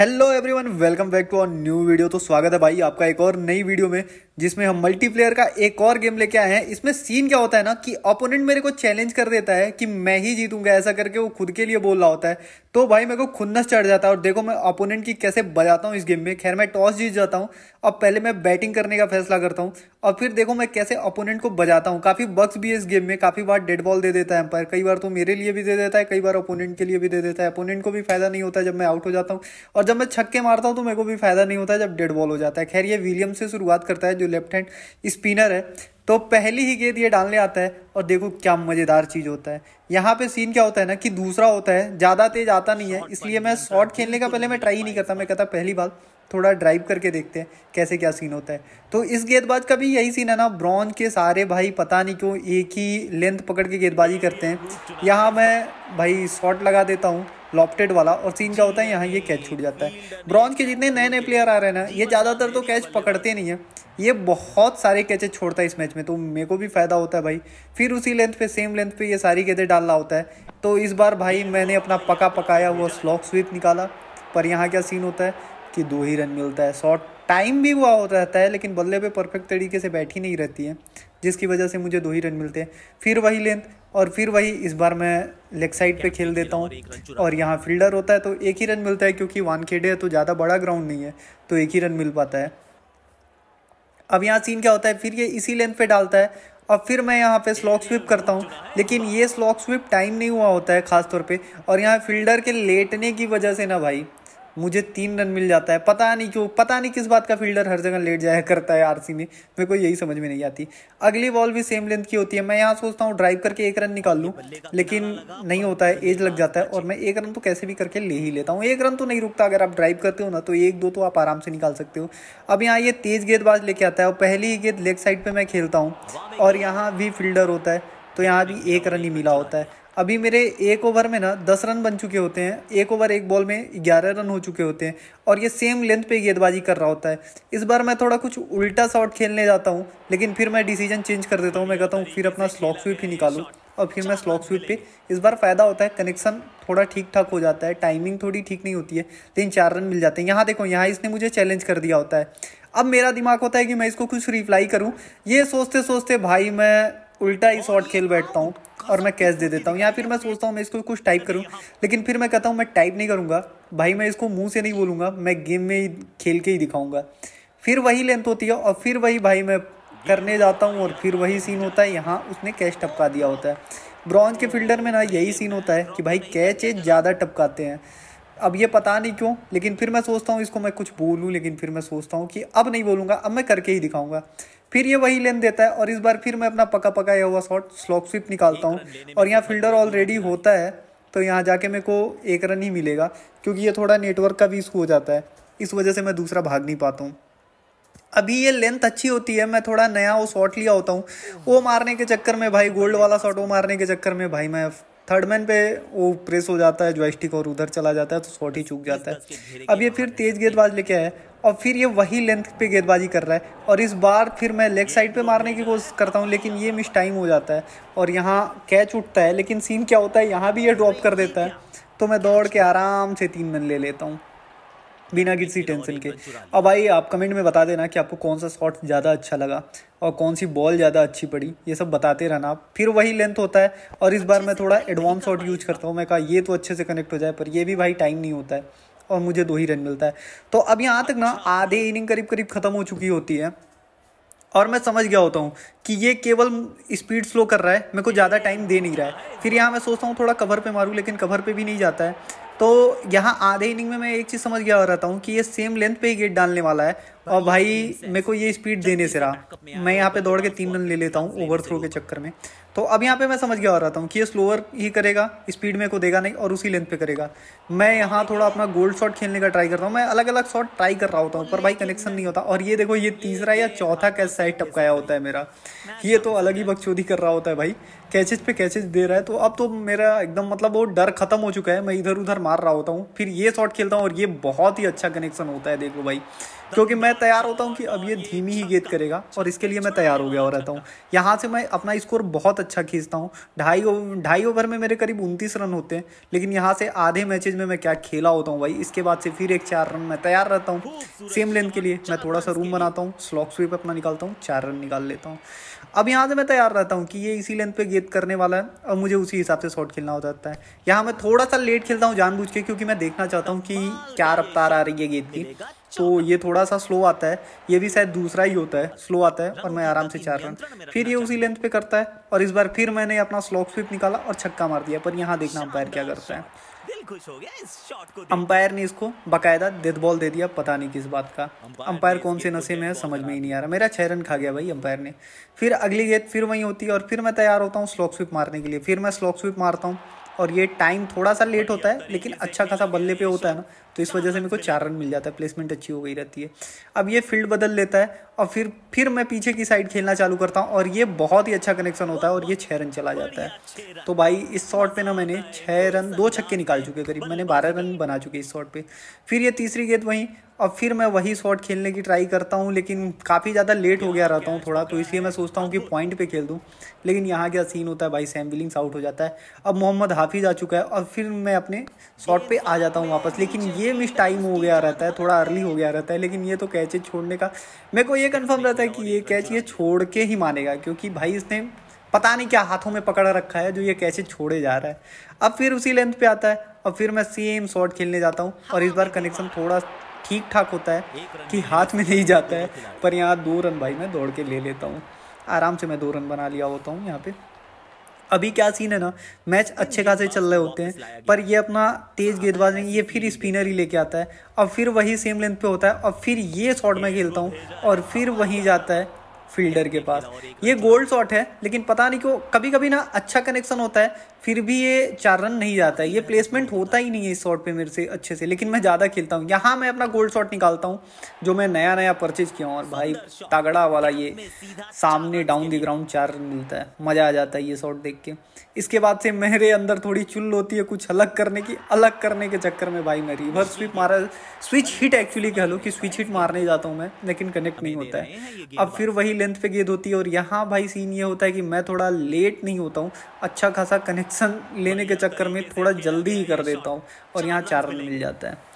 Hello everyone welcome back to our new video तो स्वागत है भाई आपका एक और नई वीडियो में जिसमें हम मल्टीप्लेयर का एक और गेम लेके आए हैं इसमें सीन क्या होता है ना कि ओपोनेंट मेरे को चैलेंज कर देता है कि मैं ही जीतूंगा ऐसा करके वो खुद के लिए बोल रहा होता है तो भाई मेरे को खुन्नस चढ़ जाता है और देखो मैं अपोनेंट की कैसे बजाता हूँ इस गेम में खैर मैं टॉस जीत जाता हूँ अब पहले मैं बैटिंग करने का फैसला करता हूँ और फिर देखो मैं कैसे अपोनेंट को बजाता हूँ काफ़ी बक्स भी है इस गेम में काफ़ी बार डेड बॉल दे देता है एम्पायर कई बार तो मेरे लिए भी दे देता है कई बार अपोनेंट के लिए भी दे देता है अपोनेंट को भी फायदा नहीं होता जब मैं आउट हो जाता हूँ और जब मैं छक्के मारता हूँ तो मेरे को भी फायदा नहीं होता जब डेड बॉल हो जाता है खैर ये विलियम से शुरुआत करता है जो लेफ्ट हैंड स्पिनर है तो पहली ही गेंद ये डालने आता है और देखो क्या मज़ेदार चीज़ होता है यहाँ पे सीन क्या होता है ना कि दूसरा होता है ज़्यादा तेज आता नहीं है इसलिए मैं शॉट खेलने का पहले मैं ट्राई नहीं करता मैं कहता पहली बार थोड़ा ड्राइव करके देखते हैं कैसे क्या सीन होता है तो इस गेंदबाज का भी यही सीन है ना ब्रॉन्ज के सारे भाई पता नहीं क्यों एक ही लेंथ पकड़ के गेंदबाजी करते हैं यहाँ मैं भाई शॉट लगा देता हूँ लॉपटेड वाला और सीन क्या होता है यहाँ ये कैच छूट जाता है ब्रॉन्ज के जितने नए नए प्लेयर आ रहे हैं ना ये ज़्यादातर तो कैच पकड़ते नहीं है ये बहुत सारे कैचेज छोड़ता है इस मैच में तो मेरे को भी फ़ायदा होता है भाई फिर उसी लेंथ पे सेम लेंथ पे ये सारी कैदे डालना होता है तो इस बार भाई मैंने अपना पका पकाया हुआ स्लॉक स्वीप निकाला पर यहाँ क्या सीन होता है कि दो ही रन मिलता है शॉर्ट टाइम भी हुआ होता रहता है लेकिन बल्ले पे परफेक्ट तरीके से बैठी नहीं रहती है जिसकी वजह से मुझे दो ही रन मिलते हैं फिर वही लेंथ और फिर वही इस बार मैं लेग साइड पे खेल देता हूँ और यहाँ फील्डर होता है तो एक ही रन मिलता है क्योंकि वानखेडे खेडे है तो ज़्यादा बड़ा ग्राउंड नहीं है तो एक ही रन मिल पाता है अब यहाँ सीन क्या होता है फिर ये इसी लेंथ पे डालता है अब फिर मैं यहाँ पे स्लॉक स्विप करता हूँ लेकिन ये स्लॉक स्विप टाइम नहीं हुआ होता है ख़ासतौर पर और यहाँ फील्डर के लेटने की वजह से ना भाई मुझे तीन रन मिल जाता है पता नहीं क्यों पता नहीं किस बात का फील्डर हर जगह लेट जाया करता है आरसी में मेरे को यही समझ में नहीं आती अगली बॉल भी सेम लेंथ की होती है मैं यहाँ सोचता हूँ ड्राइव करके एक रन निकाल लूँ लेकिन नहीं होता है एज लग जाता है और मैं एक रन तो कैसे भी करके ले ही लेता हूँ एक रन तो नहीं रुकता अगर आप ड्राइव करते हो ना तो एक दो तो आप आराम से निकाल सकते हो अब यहाँ ये तेज़ गेंदबाज लेके आता है और पहली ही गेंद लेग साइड पर मैं खेलता हूँ और यहाँ भी फील्डर होता है तो यहाँ भी एक रन ही मिला होता है अभी मेरे एक ओवर में ना दस रन बन चुके होते हैं एक ओवर एक बॉल में ग्यारह रन हो चुके होते हैं और ये सेम लेंथ पे गेंदबाजी कर रहा होता है इस बार मैं थोड़ा कुछ उल्टा शॉट खेलने जाता हूँ लेकिन फिर मैं डिसीजन चेंज कर देता हूँ मैं कहता हूँ फिर अपना स्लॉक स्वीप ही निकालूँ और फिर मैं स्लॉक स्वीप पे इस बार फ़ायदा होता है कनेक्शन थोड़ा ठीक ठाक हो जाता है टाइमिंग थोड़ी ठीक नहीं होती है तीन चार रन मिल जाते हैं यहाँ देखो यहाँ इसने मुझे चैलेंज कर दिया होता है अब मेरा दिमाग होता है कि मैं इसको कुछ रिप्लाई करूँ ये सोचते सोचते भाई मैं उल्टा ही शॉर्ट खेल बैठता हूँ और मैं कैश दे देता हूँ या फिर मैं सोचता हूँ मैं इसको कुछ टाइप करूँ लेकिन फिर मैं कहता हूँ मैं टाइप नहीं करूँगा भाई मैं इसको मुँह से नहीं बोलूँगा मैं गेम में ही खेल के ही दिखाऊँगा फिर वही लेंथ होती है और फिर वही भाई मैं करने जाता हूँ और फिर वही सीन होता है यहाँ उसने कैच टपका दिया होता है ब्रॉन्ज के फील्डर में ना यही सीन होता है कि भाई कैच ज़्यादा टपकाते हैं अब ये पता नहीं क्यों लेकिन फिर मैं सोचता हूँ इसको मैं कुछ बोलूँ लेकिन फिर मैं सोचता हूँ कि अब नहीं बोलूँगा अब मैं करके ही दिखाऊँगा फिर ये वही लेन देता है और इस बार फिर मैं अपना पका पकाया हुआ शॉट स्लॉक स्विप निकालता हूँ और यहाँ फील्डर तो ऑलरेडी होता है तो यहाँ जाके मेरे को एक रन ही मिलेगा क्योंकि ये थोड़ा नेटवर्क का भी इशू हो जाता है इस वजह से मैं दूसरा भाग नहीं पाता हूँ अभी ये लेंथ अच्छी होती है मैं थोड़ा नया वो शॉट लिया होता हूँ वो मारने के चक्कर में भाई गोल्ड वाला शॉट वो मारने के चक्कर में भाई मैं थर्ड मैन पे वो प्रेस हो जाता है जॉयस्टिक और उधर चला जाता है तो शॉट ही चूक जाता है अब ये फिर तेज गेंदबाज लेके आया और फिर ये वही लेंथ पे गेंदबाजी कर रहा है और इस बार फिर मैं लेग साइड पे मारने की कोशिश करता हूँ लेकिन ये मिस टाइम हो जाता है और यहाँ कैच उठता है लेकिन सीन क्या होता है यहाँ भी ये ड्रॉप कर देता है तो मैं दौड़ के आराम से तीन रन ले लेता हूँ बिना किसी टेंशन तो के अब भाई आप कमेंट में बता देना कि आपको कौन सा शॉट ज़्यादा अच्छा लगा और कौन सी बॉल ज़्यादा अच्छी पड़ी ये सब बताते रहना आप फिर वही लेंथ होता है और इस बार अच्छा, मैं थोड़ा एडवांस शॉट यूज करता हूँ मैं कहा ये तो अच्छे से कनेक्ट हो जाए पर ये भी भाई टाइम नहीं होता है और मुझे दो ही रन मिलता है तो अब यहाँ तक ना अच्छा। आधे इनिंग करीब करीब ख़त्म हो चुकी होती है और मैं समझ गया होता हूँ कि ये केवल स्पीड स्लो कर रहा है मेरे को ज़्यादा टाइम दे नहीं रहा है फिर यहाँ मैं सोचता हूँ थोड़ा कवर पे मारूँ लेकिन कवर पे भी नहीं जाता है तो यहाँ आधे इनिंग में मैं एक चीज़ समझ गया रहता हूँ कि ये सेम लेंथ पे ही गेट डालने वाला है और भाई मेरे को ये स्पीड देने से रहा मैं यहाँ पे दौड़ के तीन रन ले लेता हूँ ओवर थ्रो के चक्कर में तो अब यहाँ पे मैं समझ गया आ रहा था कि ये स्लोअर ही करेगा स्पीड मेरे को देगा नहीं और उसी लेंथ पे करेगा मैं यहाँ थोड़ा अपना गोल्ड शॉट खेलने का ट्राई करता हूँ मैं अलग अलग शॉट ट्राई कर रहा होता हूँ पर भाई कनेक्शन नहीं होता और ये देखो ये तीसरा या चौथा कैच साइड टपकाया होता है मेरा ये तो अलग ही बकचोदी कर रहा होता है भाई कैचेज पे कैचेज दे रहा है तो अब तो मेरा एकदम मतलब वो डर खत्म हो चुका है मैं इधर उधर मार रहा होता हूँ फिर ये शॉट खेलता हूँ और ये बहुत ही अच्छा कनेक्शन होता है देखो भाई क्योंकि मैं तैयार होता हूँ कि अब ये धीमी ही गेंद करेगा और इसके लिए मैं तैयार हो गया रहता हूँ यहाँ से मैं अपना स्कोर बहुत अच्छा खींचता हूँ ढाई ढाई ओवर में मेरे करीब उनतीस रन होते हैं लेकिन यहाँ से आधे मैचेज में मैं क्या खेला होता हूँ भाई इसके बाद से फिर एक चार रन मैं तैयार रहता हूँ सेम लेंथ के लिए मैं थोड़ा सा रूम बनाता हूँ स्लॉक स्वीप अपना निकालता हूँ चार रन निकाल लेता हूँ अब यहाँ से मैं तैयार रहता हूँ कि ये इसी लेंथ पे गेंद करने वाला है और मुझे उसी हिसाब से शॉट खेलना हो जाता है यहाँ मैं थोड़ा सा लेट खेलता हूँ जानबूझ के क्योंकि मैं देखना चाहता हूँ कि क्या रफ्तार आ रही है गेंद की तो ये थोड़ा सा स्लो आता है ये भी शायद दूसरा ही होता है स्लो आता है और मैं आराम से चार रन फिर ये उसी लेंथ पे करता है और इस बार फिर मैंने अपना स्लॉक स्विप निकाला और छक्का मार दिया पर यहाँ देखना अंपायर क्या करता है अंपायर ने इसको बाकायदा डेथ बॉल दे दिया पता नहीं किस बात का अंपायर कौन से नशे में है समझ में ही नहीं आ रहा मेरा छह रन खा गया भाई अंपायर ने फिर अगली गेंद फिर वही होती है और फिर मैं तैयार होता हूँ स्लॉक स्विप मारने के लिए फिर मैं स्लॉक स्विप मारता हूँ और ये टाइम थोड़ा सा लेट होता है लेकिन अच्छा खासा बल्ले पे होता है ना तो इस वजह से मेरे को चार रन मिल जाता है प्लेसमेंट अच्छी हो गई रहती है अब ये फील्ड बदल लेता है और फिर फिर मैं पीछे की साइड खेलना चालू करता हूँ और ये बहुत ही अच्छा कनेक्शन होता है और ये छः रन चला जाता है तो भाई इस शॉट पे ना मैंने छः रन दो छक्के निकाल चुके करीब मैंने बारह रन बना चुके इस शॉट पे फिर ये तीसरी गेंद वहीं और फिर मैं वही शॉट खेलने की ट्राई करता हूँ लेकिन काफ़ी ज़्यादा लेट हो गया रहता हूँ थोड़ा तो इसलिए मैं सोचता हूँ कि पॉइंट पे खेल दूँ लेकिन यहाँ क्या सीन होता है भाई सैम विलिंग्स आउट हो जाता है अब मोहम्मद हाफिज़ आ चुका है और फिर मैं अपने शॉट पे आ जाता हूँ वापस लेकिन ये ये मिस टाइम हो गया रहता है थोड़ा अर्ली हो गया रहता है लेकिन ये तो कैचे छोड़ने का मेरे को ये कन्फर्म रहता है कि ये कैच ये छोड़ के ही मानेगा क्योंकि भाई इसने पता नहीं क्या हाथों में पकड़ रखा है जो ये कैसे छोड़े जा रहा है अब फिर उसी लेंथ पे आता है अब फिर मैं सेम शॉट खेलने जाता हूँ और इस बार कनेक्शन थोड़ा ठीक ठाक होता है कि हाथ में नहीं जाता है पर यहाँ दो रन भाई मैं दौड़ के ले लेता हूँ आराम से मैं दो रन बना लिया होता हूँ यहाँ पे अभी क्या सीन है ना मैच अच्छे खासे चल रहे होते हैं पर ये अपना तेज हाँ, गेंदबाज नहीं ये फिर स्पिनर ही लेके आता है अब फिर वही सेम लेंथ पे होता है अब फिर ये शॉट में खेलता तो हूँ और फिर वहीं जाता है फील्डर के पास ये अच्छा गोल्ड शॉट है लेकिन पता नहीं क्यों कभी कभी ना अच्छा कनेक्शन होता है फिर भी ये चार रन नहीं जाता है ये प्लेसमेंट होता ही नहीं है इस शॉट पे मेरे से अच्छे से लेकिन मैं ज़्यादा खेलता हूँ यहाँ मैं अपना गोल्ड शॉट निकालता हूँ जो मैं नया नया परचेज किया हूँ और भाई तगड़ा वाला ये सामने डाउन दी ग्राउंड चार रन मिलता है मज़ा आ जाता है ये शॉट देख के इसके बाद से मेरे अंदर थोड़ी चुल होती है कुछ अलग करने की अलग करने के चक्कर में भाई मैं रिवर्स स्वीप मारा स्विच हिट एक्चुअली कह लो कि स्विच हिट मारने जाता हूँ मैं लेकिन कनेक्ट नहीं होता है अब फिर वही थोड़ी लेंथ पे गेंद होती है और यहाँ भाई सीन ये होता है कि मैं थोड़ा लेट नहीं होता हूँ अच्छा खासा कनेक्शन लेने के चक्कर में थोड़ा जल्दी ही कर देता हूँ और यहाँ चार रन मिल जाता है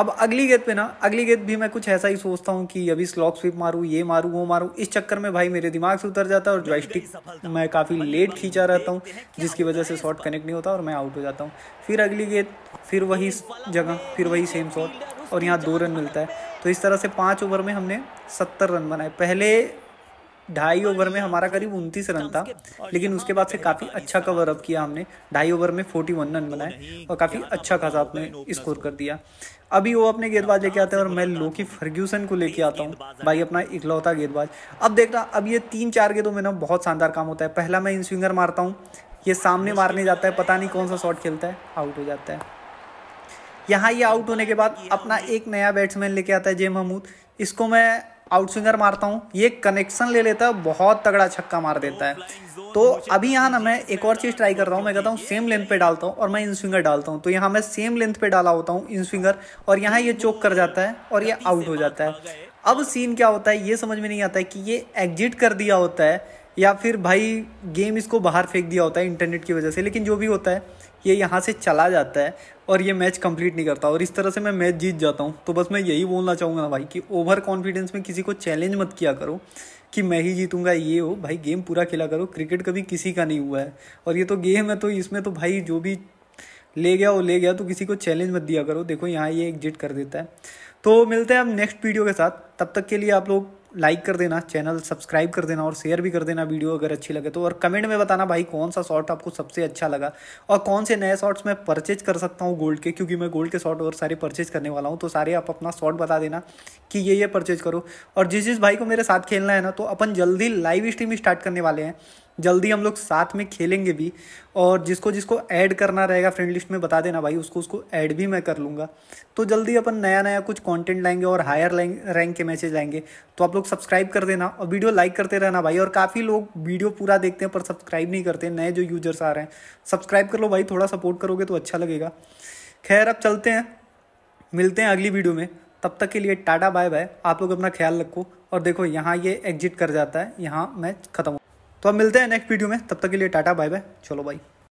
अब अगली गेंद पे ना अगली गेंद भी मैं कुछ ऐसा ही सोचता हूँ कि अभी स्लॉक स्वीप मारूँ ये मारूँ वो मारूँ इस चक्कर में भाई मेरे दिमाग से उतर जाता है और जॉयस्टिक मैं काफ़ी लेट खींचा रहता हूँ जिसकी वजह से शॉट कनेक्ट नहीं होता और मैं आउट हो जाता हूँ फिर अगली गेंद फिर वही जगह फिर वही सेम शॉट और यहाँ दो रन मिलता है तो इस तरह से पाँच ओवर में हमने सत्तर रन बनाए पहले ढाई ओवर में हमारा करीब उनतीस रन था लेकिन उसके बाद से काफ़ी अच्छा कवर अप किया हमने ढाई ओवर में फोर्टी वन रन बनाए और काफ़ी अच्छा खासा आपने स्कोर कर दिया अभी वो अपने गेंदबाज लेके आते हैं और मैं लोकी फर्ग्यूसन को लेके आता हूँ भाई अपना इकलौता गेंदबाज अब देखना अब ये तीन चार गेंदों में ना बहुत शानदार काम होता है पहला मैं इन स्विंगर मारता हूँ ये सामने मारने जाता है पता नहीं कौन सा शॉट खेलता है आउट हो जाता है यहाँ ये आउट होने के बाद अपना एक नया बैट्समैन लेके आता है जय महमूद इसको मैं आउटस्विंगर मारता हूँ ये कनेक्शन ले लेता है बहुत तगड़ा छक्का मार देता है तो अभी यहाँ ना मैं एक और चीज़ ट्राई कर रहा हूँ मैं कहता हूँ सेम लेंथ पे डालता हूँ और मैं इन स्विंगर डालता हूँ तो यहाँ मैं सेम लेंथ पे डाला होता हूँ इन स्विंगर और यहाँ ये चोक कर जाता है और ये आउट हो जाता है अब सीन क्या होता है ये समझ में नहीं आता है कि ये एग्जिट कर दिया होता है या फिर भाई गेम इसको बाहर फेंक दिया होता है इंटरनेट की वजह से लेकिन जो भी होता है ये यहाँ से चला जाता है और ये मैच कंप्लीट नहीं करता और इस तरह से मैं मैच जीत जाता हूँ तो बस मैं यही बोलना चाहूँगा भाई कि ओवर कॉन्फिडेंस में किसी को चैलेंज मत किया करो कि मैं ही जीतूंगा ये हो भाई गेम पूरा खेला करो क्रिकेट कभी किसी का नहीं हुआ है और ये तो गेम है तो इसमें तो भाई जो भी ले गया वो ले गया तो किसी को चैलेंज मत दिया करो देखो यहाँ ये एग्जिट कर देता है तो मिलते हैं अब नेक्स्ट वीडियो के साथ तब तक के लिए आप लोग लाइक कर देना चैनल सब्सक्राइब कर देना और शेयर भी कर देना वीडियो अगर अच्छी लगे तो और कमेंट में बताना भाई कौन सा शॉर्ट आपको सबसे अच्छा लगा और कौन से नए शॉर्ट्स मैं परचेज कर सकता हूँ गोल्ड के क्योंकि मैं गोल्ड के शॉर्ट और सारे परचेज करने वाला हूँ तो सारे आप अपना शॉर्ट बता देना कि ये ये परचेज करो और जिस जिस भाई को मेरे साथ खेलना है ना तो अपन जल्दी लाइव स्ट्रीम स्टार्ट करने वाले हैं जल्दी हम लोग साथ में खेलेंगे भी और जिसको जिसको ऐड करना रहेगा फ्रेंड लिस्ट में बता देना भाई उसको उसको ऐड भी मैं कर लूँगा तो जल्दी अपन नया नया कुछ कंटेंट लाएंगे और हायर रैंक के मैसेज लाएंगे तो आप लोग सब्सक्राइब कर देना और वीडियो लाइक करते रहना भाई और काफ़ी लोग वीडियो पूरा देखते हैं पर सब्सक्राइब नहीं करते नए जो यूजर्स आ रहे हैं सब्सक्राइब कर लो भाई थोड़ा सपोर्ट करोगे तो अच्छा लगेगा खैर अब चलते हैं मिलते हैं अगली वीडियो में तब तक के लिए टाटा बाय बाय आप लोग अपना ख्याल रखो और देखो यहाँ ये एग्जिट कर जाता है यहाँ मैच खत्म तो अब मिलते हैं नेक्स्ट वीडियो में तब तक के लिए टाटा बाय बाय चलो भाई